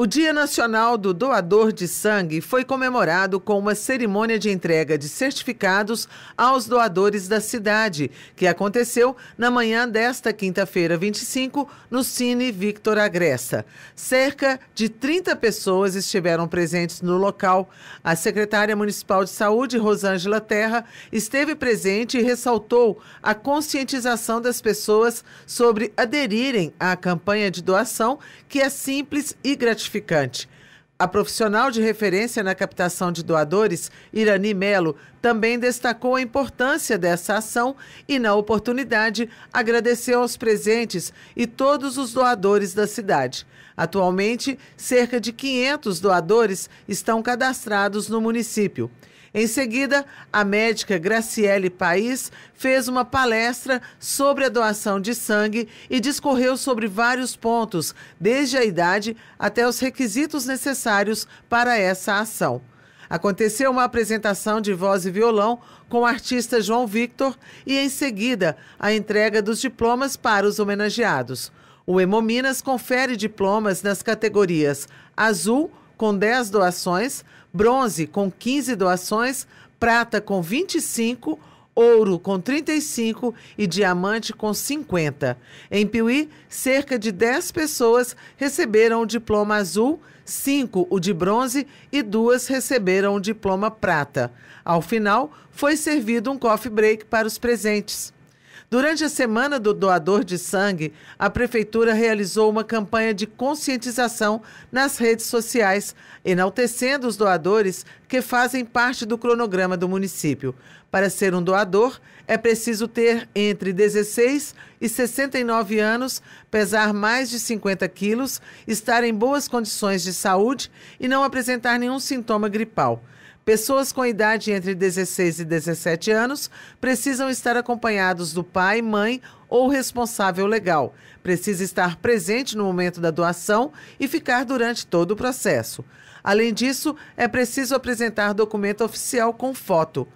O Dia Nacional do Doador de Sangue foi comemorado com uma cerimônia de entrega de certificados aos doadores da cidade, que aconteceu na manhã desta quinta-feira, 25, no Cine Victor Agresta. Cerca de 30 pessoas estiveram presentes no local. A secretária municipal de saúde, Rosângela Terra, esteve presente e ressaltou a conscientização das pessoas sobre aderirem à campanha de doação, que é simples e gratificante gratificante. A profissional de referência na captação de doadores, Irani Melo, também destacou a importância dessa ação e, na oportunidade, agradeceu aos presentes e todos os doadores da cidade. Atualmente, cerca de 500 doadores estão cadastrados no município. Em seguida, a médica Graciele País fez uma palestra sobre a doação de sangue e discorreu sobre vários pontos, desde a idade até os requisitos necessários para essa ação. Aconteceu uma apresentação de voz e violão com o artista João Victor e, em seguida, a entrega dos diplomas para os homenageados. O Hemominas confere diplomas nas categorias azul, com 10 doações, bronze com 15 doações, prata com 25, ouro com 35 e diamante com 50. Em Piuí, cerca de 10 pessoas receberam o diploma azul, 5 o de bronze e duas receberam o diploma prata. Ao final, foi servido um coffee break para os presentes. Durante a Semana do Doador de Sangue, a Prefeitura realizou uma campanha de conscientização nas redes sociais, enaltecendo os doadores que fazem parte do cronograma do município. Para ser um doador, é preciso ter entre 16 e 69 anos, pesar mais de 50 quilos, estar em boas condições de saúde e não apresentar nenhum sintoma gripal. Pessoas com idade entre 16 e 17 anos precisam estar acompanhados do pai, mãe ou responsável legal. Precisa estar presente no momento da doação e ficar durante todo o processo. Além disso, é preciso apresentar documento oficial com foto.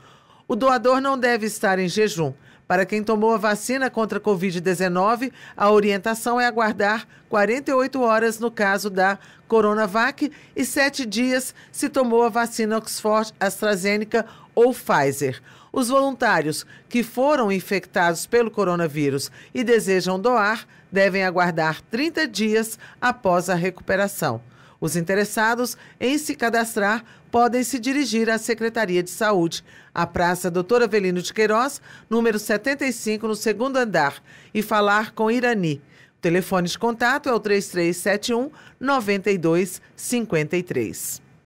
O doador não deve estar em jejum. Para quem tomou a vacina contra a Covid-19, a orientação é aguardar 48 horas no caso da Coronavac e 7 dias se tomou a vacina Oxford AstraZeneca ou Pfizer. Os voluntários que foram infectados pelo coronavírus e desejam doar devem aguardar 30 dias após a recuperação. Os interessados em se cadastrar podem se dirigir à Secretaria de Saúde, à Praça Doutora Avelino de Queiroz, número 75, no segundo andar, e falar com Irani. O telefone de contato é o 3371 9253.